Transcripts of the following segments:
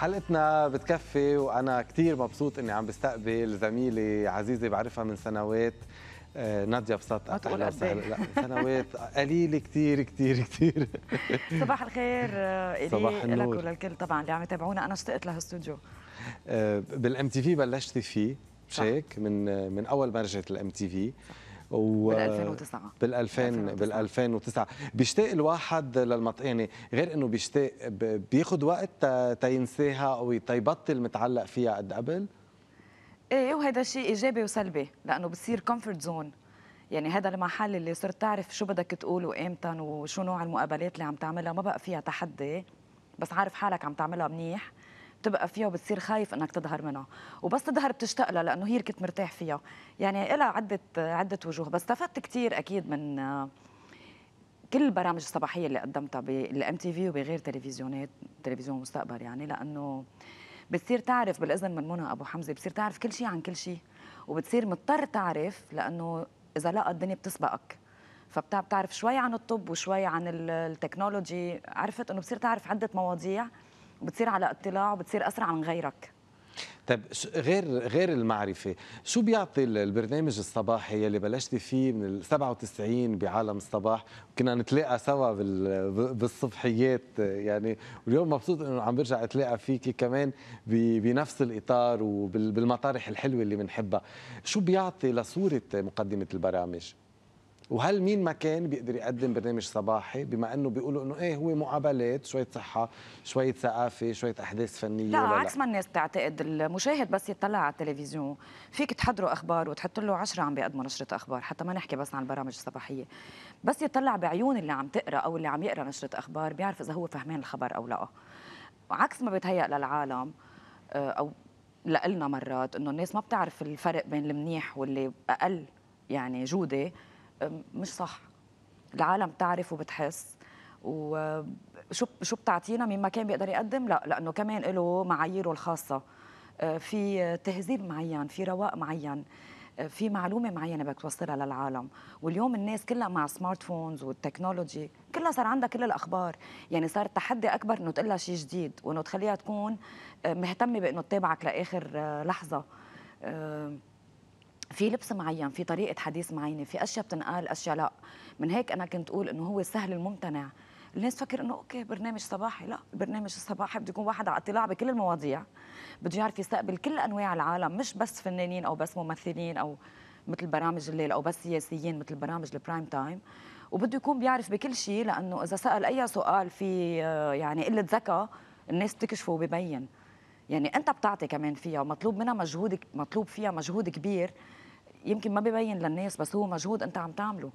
حلقتنا بتكفي وانا كثير مبسوط اني عم بستقبل زميله عزيزه بعرفها من سنوات آه، ناديه بسط اهلا وسهلا لا إيه. سنوات قليله كثير كثير كثير صباح الخير آه، الي صباح النور. لك وللكل طبعا اللي عم يتابعونا انا اشتقت لهالاستوديو آه، بالام تي في بلشتي فيه مش من من اول ما رجعت الام تي في صح. و بال2009 بال2000 بال2009 بيشتاق الواحد للمط... يعني غير انه بيشتاق بياخذ وقت تينساها او تيبطل متعلق فيها قد قبل ايه وهذا شيء ايجابي وسلبي لانه بصير كومفورت زون يعني هذا المحل اللي صرت تعرف شو بدك تقول وامتى وشو نوع المقابلات اللي عم تعملها ما بقى فيها تحدي بس عارف حالك عم تعملها منيح بتبقى فيها وبتصير خايف انك تظهر منها وبس تظهر بتشتاق لها لانه هي كنت مرتاح فيها يعني لها عده عده وجوه بس استفدت كثير اكيد من كل البرامج الصباحيه اللي قدمتها بالام تي في وبغير تلفزيونات تلفزيون مستقبل يعني لانه بتصير تعرف بالاذن من منى ابو حمزه بتصير تعرف كل شيء عن كل شيء وبتصير مضطر تعرف لانه اذا لا الدنيا بتسبقك فبتعرف شوي عن الطب وشوي عن التكنولوجي عرفت انه بصير تعرف عده مواضيع وبتصير على اطلاع وبتصير اسرع من غيرك طيب غير غير المعرفه شو بيعطي البرنامج الصباحي يلي بلشتي فيه من ال 97 بعالم الصباح كنا نتلاقى سوا بالصبحيات يعني واليوم مبسوط انه عم برجع اتلاقى فيكي كمان بنفس الاطار وبالمطارح الحلوه اللي بنحبها شو بيعطي لصوره مقدمه البرامج وهل مين ما كان بيقدر يقدم برنامج صباحي بما انه بيقولوا انه ايه هو مقابلات شويه صحه شويه ثقافه شويه احداث فنيه لا, عكس ما الناس بتعتقد المشاهد بس يطلع على التلفزيون فيك تحضره اخبار وتحط له عشرة عم بيقدموا نشره اخبار حتى ما نحكي بس عن البرامج الصباحيه بس يطلع بعيون اللي عم تقرا او اللي عم يقرا نشره اخبار بيعرف اذا هو فهمان الخبر او لا عكس ما بيتهيأ للعالم آه، او لنا مرات انه الناس ما بتعرف الفرق بين المنيح واللي اقل يعني جوده مش صح العالم بتعرف وبتحس وشو شو بتعطينا مين ما كان بيقدر يقدم لا لانه كمان له معاييره الخاصه آه، في تهذيب معين في رواق معين آه، في معلومه معينه بدك توصلها للعالم واليوم الناس كلها مع سمارت فونز والتكنولوجي كلها صار عندها كل الاخبار يعني صار التحدي اكبر انه تقلها شيء جديد وانه تخليها تكون آه، مهتمه بانه تتابعك لاخر لحظه في لبس معين في طريقه حديث معينه في اشياء بتنقال اشياء لا من هيك انا كنت اقول انه هو سهل الممتنع الناس تفكر انه اوكي برنامج صباحي لا البرنامج الصباحي بده يكون واحد على اطلاع بكل المواضيع بده يعرف يستقبل كل انواع العالم مش بس فنانين او بس ممثلين او مثل برامج الليل او بس سياسيين مثل برامج البرايم تايم وبده يكون بيعرف بكل شيء لانه اذا سال اي سؤال في آه، يعني قله ذكاء الناس بتكشفه وبيبين يعني انت بتعطي كمان فيها ومطلوب منها مجهود مطلوب فيها مجهود كبير يمكن ما ببين للناس بس هو مجهود انت عم تعمله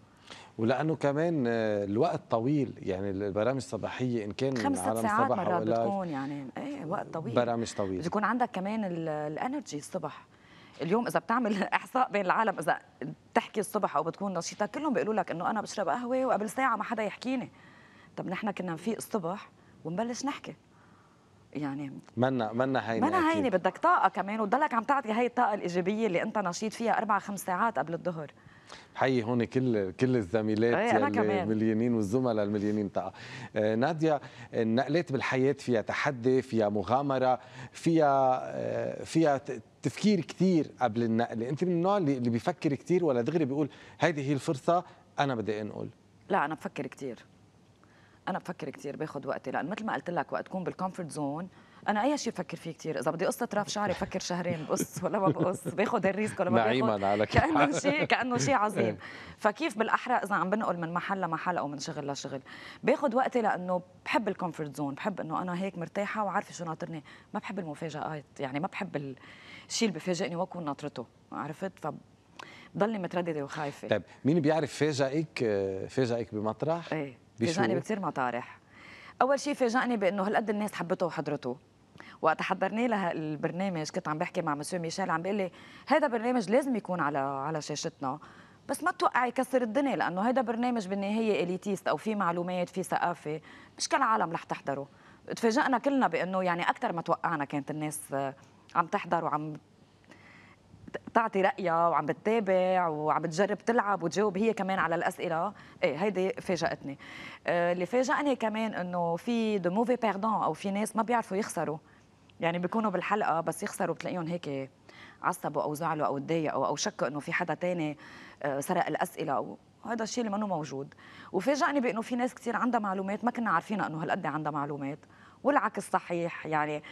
ولانه كمان آه، الوقت طويل يعني البرامج الصباحيه ان كان خمس على ساعات مرات بتكون يعني ايه وقت طويل برامج طويل بده يكون عندك كمان الانرجي الصبح اليوم اذا بتعمل احصاء بين العالم اذا بتحكي الصبح او بتكون نشيطه كلهم بيقولوا لك انه انا بشرب قهوه وقبل ساعه ما حدا يحكيني طب نحن كنا نفيق الصبح ونبلش نحكي يعني منا منا هينه منا هينه بدك طاقه كمان وتضلك عم تعطي هي الطاقه الايجابيه اللي انت نشيط فيها اربع خمس ساعات قبل الظهر حي هون كل كل الزميلات المليانين إيه، والزملاء المليانين طاقه ناديا آه، ناديه النقلات بالحياه فيها تحدي فيها مغامره فيها آه، فيها تفكير كثير قبل النقله انت من النوع اللي بيفكر كثير ولا دغري بيقول هذه هي الفرصه انا بدي انقل لا انا بفكر كثير انا بفكر كثير باخذ وقتي لان مثل ما قلت لك وقت تكون بالكومفورت زون انا اي شيء بفكر فيه كثير اذا بدي قص اطراف شعري بفكر شهرين بقص ولا ما بقص باخذ الريسك ولا ما نعيما على كانه شيء كانه شيء إيه. عظيم فكيف بالاحرى اذا عم بنقل من محل لمحل او من شغل لشغل باخذ وقتي لانه بحب الكومفورت زون بحب انه انا هيك مرتاحه وعارفه شو ناطرني ما بحب المفاجات يعني ما بحب الشيء اللي بفاجئني واكون ناطرته عرفت ضلني متردده وخايفه طيب مين بيعرف فاجئك آه، فاجئك بمطرح؟ ايه فاجئني بكثير مطارح اول شيء فاجئني بانه هالقد الناس حبته وحضرته وقت حضرناه لهالبرنامج كنت عم بحكي مع مسيو ميشيل عم بيقول لي هذا برنامج لازم يكون على على شاشتنا بس ما توقع يكسر الدنيا لانه هذا برنامج بالنهايه اليتيست او في معلومات في ثقافه مش كل العالم رح تحضره تفاجئنا كلنا بانه يعني اكثر ما توقعنا كانت الناس آه، عم تحضر وعم بتعطي رأيها وعم بتتابع وعم بتجرب تلعب وتجاوب هي كمان على الأسئلة إيه هيدي فاجأتني آه، اللي فاجأني كمان إنه في دو موفي بيردون أو في ناس ما بيعرفوا يخسروا يعني بيكونوا بالحلقة بس يخسروا بتلاقيهم هيك عصبوا أو زعلوا أو تضايقوا أو شكوا إنه في حدا تاني آه، سرق الأسئلة أو هذا الشيء اللي منه موجود وفاجأني بانه في ناس كثير عندها معلومات ما كنا عارفينها انه هالقد عندها معلومات والعكس صحيح يعني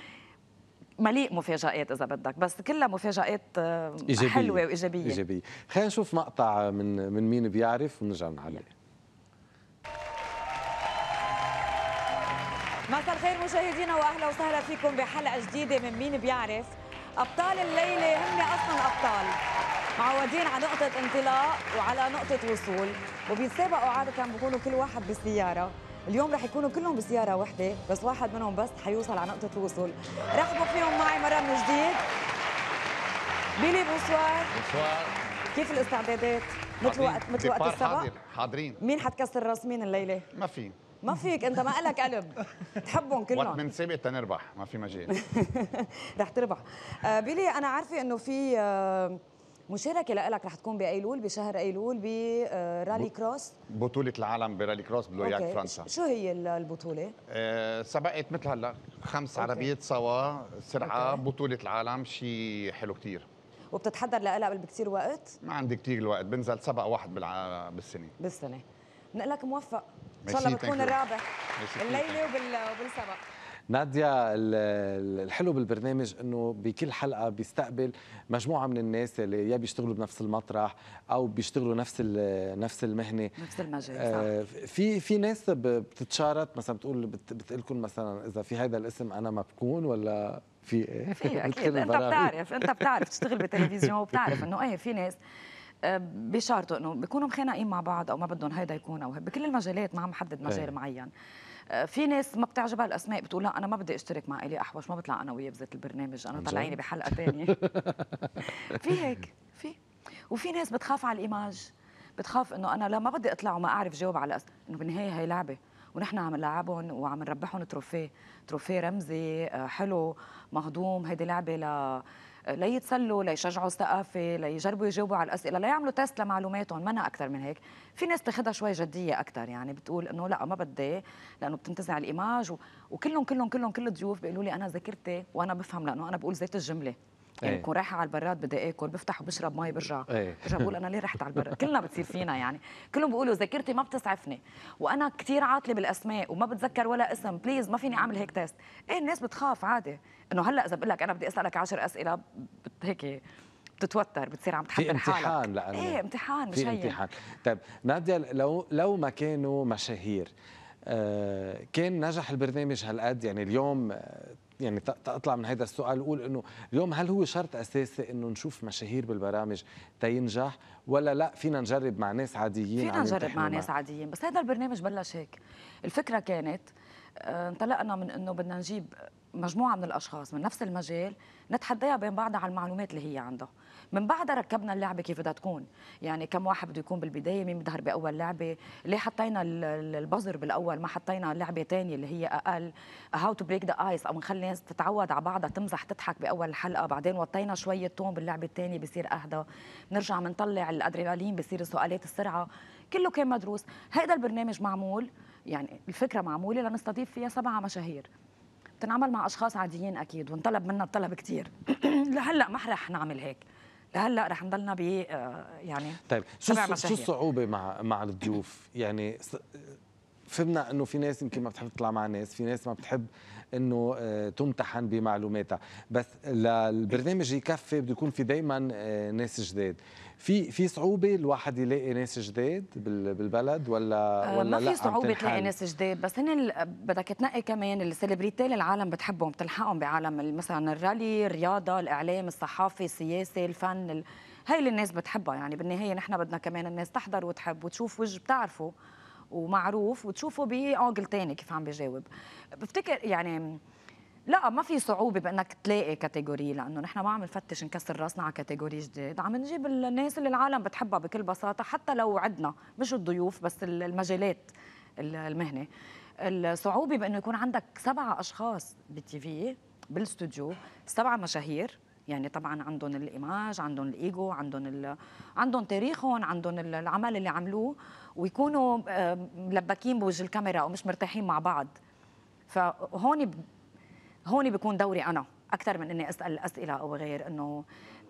مليء مفاجآت إذا بدك بس كلها مفاجآت آه، إيجابية. حلوة وإيجابية إيجابية خلينا نشوف مقطع من من مين بيعرف ونرجع نعلق مساء الخير مشاهدينا واهلا وسهلا فيكم بحلقه جديده من مين بيعرف ابطال الليله هم اصلا ابطال معودين على نقطه انطلاق وعلى نقطه وصول وبيتسابقوا عاده بيكونوا كل واحد بسياره اليوم رح يكونوا كلهم بسياره واحده بس واحد منهم بس حيوصل على نقطه الوصول رحبوا فيهم معي مره من جديد بيلي بونسوار بونسوار كيف الاستعدادات مثل وقت مثل وقت السبق حاضر. حاضرين مين حتكسر راس مين الليله ما في ما فيك انت ما لك قلب تحبهم كلهم وقت بنسابق تنربح ما في مجال رح تربح آه بيلي انا عارفه انه في آه مشاركة لك رح تكون بأيلول بشهر أيلول برالي آه، كروس بطولة العالم برالي كروس أوكي. فرنسا شو هي البطولة؟ أه سبقت مثل هلا خمس أوكي. عربيات سوا سرعة أوكي. بطولة العالم شيء حلو كثير وبتتحضر لها قبل بكثير وقت؟ ما عندي كثير الوقت بنزل سبق واحد بالع... بالسنة بالسنة لك موفق ان شاء الله بتكون الرابع الليلة وبالسبق ناديا الحلو بالبرنامج انه بكل حلقه بيستقبل مجموعه من الناس اللي يا بيشتغلوا بنفس المطرح او بيشتغلوا نفس نفس المهنه نفس المجال آه، في في ناس بتتشارط مثلا بتقول بتقول لكم مثلا اذا في هذا الاسم انا ما بكون ولا في ايه في اكيد انت بتعرف انت بتعرف تشتغل بالتلفزيون وبتعرف انه ايه في ناس آه، بشارته انه بيكونوا مخانقين مع بعض او ما بدهم هيدا يكون او بكل المجالات ما عم حدد مجال إيه. معين آه، في ناس ما بتعجبها الاسماء بتقول لا انا ما بدي اشترك مع الي احوش ما بطلع انا وياه بذات البرنامج انا طلعيني بحلقه ثانيه في هيك في وفي ناس بتخاف على الايماج بتخاف انه انا لا ما بدي اطلع وما اعرف جاوب على أس... انه بالنهايه هي لعبه ونحن عم نلعبهم وعم نربحهم تروفيه تروفيه رمزي آه، حلو مهضوم هيدي لعبه ل ليتسلوا ليشجعوا الثقافه ليجربوا يجاوبوا على الاسئله ليعملوا تيست لمعلوماتهم منها اكثر من هيك في ناس تاخذها شوي جديه اكثر يعني بتقول انه لا ما بدي لانه بتنتزع الايماج و... وكلهم كلهم كلهم كل الضيوف بيقولوا لي انا ذاكرتي وانا بفهم لانه انا بقول ذات الجمله يعني إيه. بكون رايحه على البراد بدي اكل بفتح وبشرب مي برجع إيه. برجع بقول انا ليه رحت على البراد كلنا بتصير فينا يعني كلهم بيقولوا ذاكرتي ما بتسعفني وانا كثير عاطله بالاسماء وما بتذكر ولا اسم بليز ما فيني اعمل هيك تيست ايه الناس بتخاف عادي انه هلا اذا بقول لك انا بدي اسالك 10 اسئله هيك بتتوتر بتصير عم تحضر حالك في امتحان لانه ايه امتحان مش في امتحان طيب ناديا لو لو ما كانوا مشاهير آه، كان نجح البرنامج هالقد يعني اليوم آه، يعني تطلع من هذا السؤال وقول انه اليوم هل هو شرط اساسي انه نشوف مشاهير بالبرامج تينجح ولا لا فينا نجرب مع ناس عاديين فينا نجرب مع ناس عاديين بس هذا البرنامج بلش هيك الفكره كانت آه، انطلقنا من انه بدنا نجيب مجموعه من الاشخاص من نفس المجال نتحديها بين بعضها على المعلومات اللي هي عندها من بعدها ركبنا اللعبه كيف بدها تكون يعني كم واحد بده يكون بالبدايه مين بيظهر باول لعبه ليه حطينا البزر بالاول ما حطينا لعبه ثانيه اللي هي اقل هاو تو بريك ذا ايس او نخلي الناس تتعود على بعضها تمزح تضحك باول حلقة بعدين وطينا شويه توم باللعبه الثانيه بصير اهدى بنرجع بنطلع الادرينالين بصير سؤالات السرعه كله كان مدروس هيدا البرنامج معمول يعني الفكره معموله لنستضيف فيها سبعه مشاهير بتنعمل مع اشخاص عاديين اكيد وانطلب منا الطلب كثير لهلا ما رح نعمل هيك هلا رح نضلنا ب آه، يعني طيب شو شو الصعوبه مع مع الضيوف يعني فهمنا انه في ناس يمكن ما بتحب تطلع مع ناس في ناس ما بتحب انه آه، تمتحن بمعلوماتها بس للبرنامج يكفي بده يكون في دائما آه، ناس جداد في في صعوبه الواحد يلاقي ناس جداد بالبلد ولا آه، ولا ما في صعوبه تلاقي ناس جداد بس هن بدك تنقي كمان السليبريتي اللي العالم بتحبهم بتلحقهم بعالم مثلا الرالي الرياضه الاعلام الصحافه السياسه الفن هاي اللي الناس بتحبها يعني بالنهايه نحن بدنا كمان الناس تحضر وتحب وتشوف وجه بتعرفه ومعروف وتشوفه بانجل تاني كيف عم بجاوب بفتكر يعني لا ما في صعوبه بانك تلاقي كاتيجوري لانه نحن ما عم نفتش نكسر راسنا على كاتيجوري جديد عم نجيب الناس اللي العالم بتحبها بكل بساطه حتى لو عدنا مش الضيوف بس المجالات المهنه الصعوبه بانه يكون عندك سبعه اشخاص بالتي في بالاستوديو سبعه مشاهير يعني طبعا عندهم الايماج عندهم الايجو عندهم عندهم تاريخهم عندهم العمل اللي عملوه ويكونوا ملبكين بوجه الكاميرا او مش مرتاحين مع بعض فهون ب... هون بيكون دوري انا اكثر من اني اسال اسئله او غير انه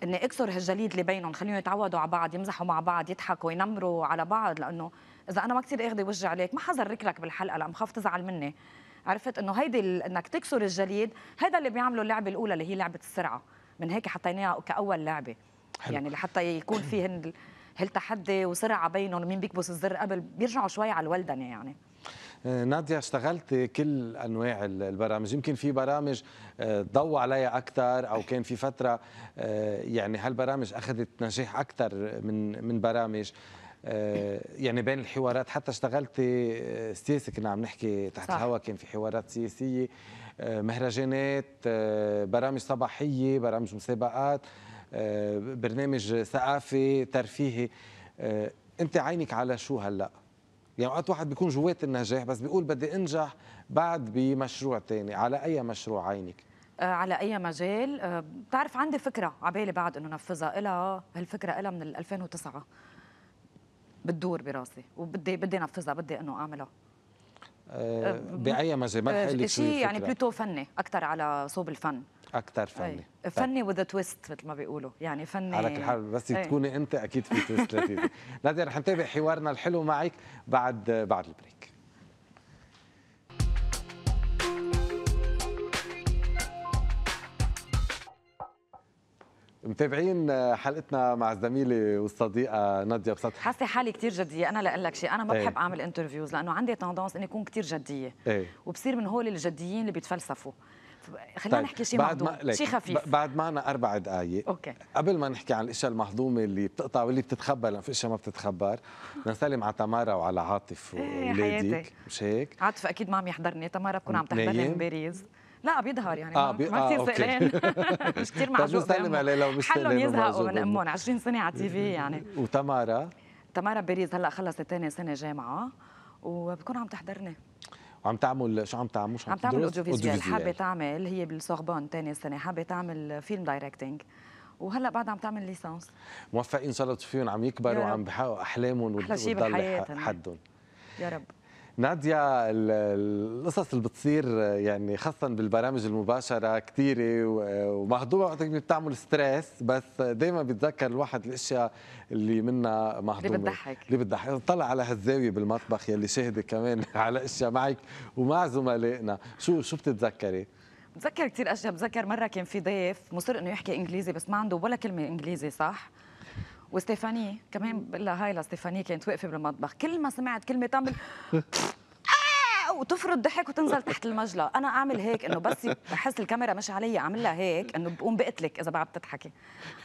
اني اكسر هالجليد اللي بينهم خليهم يتعودوا على بعض يمزحوا مع بعض يضحكوا ينمروا على بعض لانه اذا انا ما كثير اخذه وجه عليك ما حزرك لك بالحلقه لأ مخاف تزعل مني عرفت انه هيدي ال... انك تكسر الجليد هذا اللي بيعمله اللعبه الاولى اللي هي لعبه السرعه من هيك حطيناها كاول لعبه حلو. يعني لحتى يكون فيهن هل تحدي وسرعه بينهم مين بيكبس الزر قبل بيرجعوا شوي على الولدنه يعني آه، نادية اشتغلت كل انواع البرامج يمكن في برامج آه، ضو عليها اكثر او كان في فتره آه، يعني هالبرامج اخذت نجاح اكثر من من برامج يعني بين الحوارات حتى اشتغلت سياسه كنا عم نحكي تحت صح. الهواء كان في حوارات سياسيه مهرجانات برامج صباحيه برامج مسابقات آه، برنامج ثقافي ترفيهي آه، انت عينك على شو هلا يعني اوقات واحد بيكون جوات النجاح بس بيقول بدي انجح بعد بمشروع تاني على اي مشروع عينك آه، على اي مجال بتعرف عندي فكره عبالي بعد انه نفذها إلى هالفكره إلى من 2009 بتدور براسي وبدي بدي انفذها بدي انه اعملها باي مجال ما شيء يعني بلوتو فني اكثر على صوب الفن اكثر فني أي. فني وذ تويست مثل ما بيقولوا يعني فني على كل حال بس أي. تكوني انت اكيد في تويست لذيذ ناديه رح نتابع حوارنا الحلو معك بعد بعد البريك متابعين حلقتنا مع الزميله والصديقه ناديه بسط حاسه حالي كثير جديه انا لاقول لك شيء انا ما إيه. بحب اعمل انترفيوز لانه عندي تندونس اني اكون كثير جديه ايه. وبصير من هول الجديين اللي بيتفلسفوا خلينا طيب نحكي شيء ما... شيء خفيف بعد معنا اربع دقائق اوكي قبل ما نحكي عن الاشياء المهضومه اللي بتقطع واللي بتتخبى لان في اشياء ما بتتخبر نسلم على تمارا وعلى عاطف واولادك إيه، مش هيك عاطف اكيد ما عم يحضرني تمارا بكون عم تحضرني من باريس لا بيظهر يعني آه بي... ما آه، كثير سئلان مش كثير معجوق بنسلم عليه لو مش حلهم يزهقوا من امهم 20 سنه على تي في يعني وتمارا تمارا باريس هلا خلصت ثاني سنه جامعه وبكون عم تحضرني عم تعمل شو عم تعمل شو عم, عم تعمل اوديو حابه تعمل هي بالسوربون ثاني سنه حابه تعمل فيلم دايركتينج وهلا بعد عم تعمل ليسانس موفقين صلوا فيهم عم يكبروا وعم بحققوا احلامهم وبدل حدهم يا رب نادية القصص اللي بتصير يعني خاصة بالبرامج المباشرة كثيرة ومهضومة وقت بتعمل ستريس بس دائما بيتذكر الواحد الاشياء اللي منا مهضومة اللي بتضحك اللي بتضحك طلع على هالزاوية بالمطبخ يلي شاهدة كمان على اشياء معك ومع زملائنا شو شو بتتذكري؟ بتذكر كثير اشياء بتذكر مره كان في ضيف مصر انه يحكي انجليزي بس ما عنده ولا كلمه انجليزي صح وستيفاني كمان بقول لها هاي لستيفاني كانت واقفه بالمطبخ كل ما سمعت كلمه تعمل آه! وتفرط ضحك وتنزل تحت المجلى انا اعمل هيك انه بس بحس الكاميرا مش علي اعملها هيك انه بقوم بقتلك اذا بعد تضحكي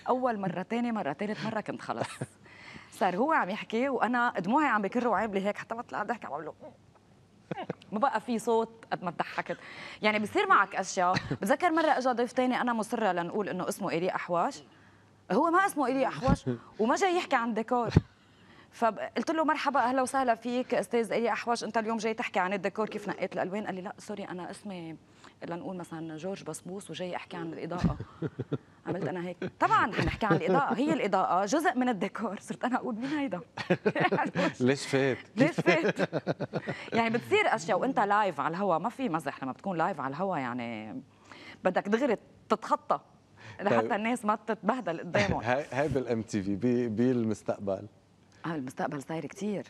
اول مره ثاني مره ثالث مره كنت خلص صار هو عم يحكي وانا دموعي عم بكر وعيب لي هيك حتى بطلع ضحك عم له ما بقى في صوت قد ما تضحكت يعني بصير معك اشياء بتذكر مره اجى ضيف ثاني انا مصره لنقول انه اسمه ايلي احواش هو ما اسمه ايليا احوش وما جاي يحكي عن ديكور فقلت له مرحبا اهلا وسهلا فيك استاذ ايليا احوش انت اليوم جاي تحكي عن الديكور كيف نقيت الالوان قال لي لا سوري انا اسمي لنقول مثلا جورج بسبوس وجاي احكي عن الاضاءه عملت انا هيك طبعا حنحكي عن الاضاءه هي الاضاءه جزء من الديكور صرت انا اقول مين هيدا ليش فات ليش فات يعني بتصير اشياء وانت لايف على الهوا ما في مزح لما بتكون لايف على الهوا يعني بدك دغري تتخطى لحتى طيب. الناس ما تتبهدل قدامهم هاي بالام تي في بالمستقبل اه المستقبل صاير كثير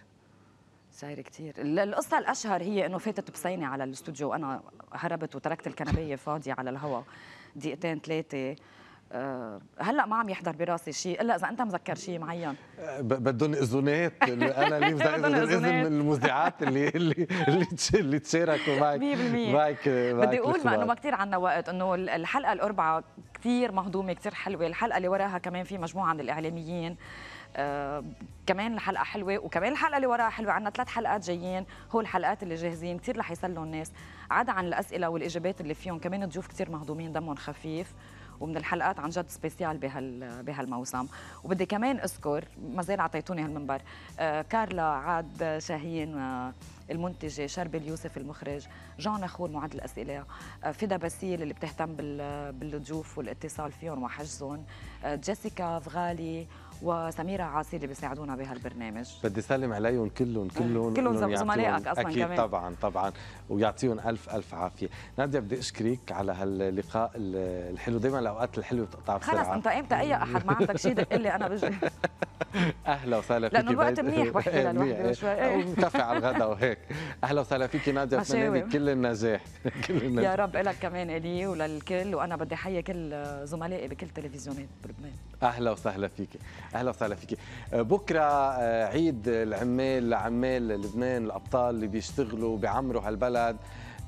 صاير كثير القصه الاشهر هي انه فاتت بسينه على الاستوديو وانا هربت وتركت الكنبيه فاضيه على الهواء دقيقتين ثلاثه آه، هلا ما عم يحضر براسي شيء الا اذا انت مذكر شيء معين آه، بدهم اذونات انا اللي مذكر اذن من المذيعات اللي اللي اللي تشاركوا معك 100% معك بدي اقول ما انه ما كثير عندنا وقت انه الحلقه الاربعه كثير مهضومه كثير حلوه الحلقه اللي وراها كمان في مجموعه من الاعلاميين آه كمان الحلقه حلوه وكمان الحلقه اللي وراها حلوه عندنا ثلاث حلقات جايين هو الحلقات اللي جاهزين كثير رح يسلوا الناس عدا عن الاسئله والاجابات اللي فيهم كمان الضيوف كثير مهضومين دمهم خفيف ومن الحلقات عن جد سبيسيال بهال بهالموسم وبدي كمان اذكر ما زال اعطيتوني هالمنبر آه، كارلا عاد شاهين آه، المنتجة شربل يوسف المخرج جون أخور معد الأسئلة آه، فدا باسيل اللي بتهتم بالضيوف والاتصال فيهم وحجزهم جيسيكا فغالي وسميره عاصي اللي بيساعدونا بهالبرنامج بدي سلم عليهم كلهم إيه، كلهم كلهم زملائك اصلا اكيد كمان. طبعا طبعا ويعطيهم الف الف عافيه ناديه بدي اشكرك على هاللقاء الحلو دائما الاوقات الحلوه بتقطع بسرعه خلص انت امتى اي احد ما عندك شيء دق لي انا بجي اهلا وسهلا فيك إيه، لانه الوقت منيح بحكي للوحده شوي إيه. ونكفي على الغداء وهيك اهلا وسهلا فيك ناديه بتمنى لك كل النجاح كل النجاح يا رب لك كمان الي وللكل وانا بدي احيي كل زملائي بكل تلفزيونات بلبنان اهلا وسهلا فيك اهلا وسهلا فيك آه، بكره آه، عيد العمال لعمال لبنان الابطال اللي بيشتغلوا بعمروا هالبلد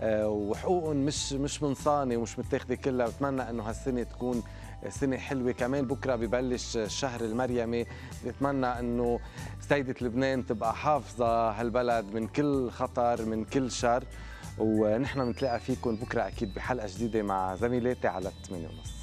آه، وحقوقهم مش مش منصانه ومش متاخده كلها بتمنى انه هالسنه تكون سنة حلوة كمان بكرة ببلش الشهر المريمي بتمنى أنه سيدة لبنان تبقى حافظة هالبلد من كل خطر من كل شر ونحن بنتلاقى فيكم بكرة أكيد بحلقة جديدة مع زميلاتي على 8 ونص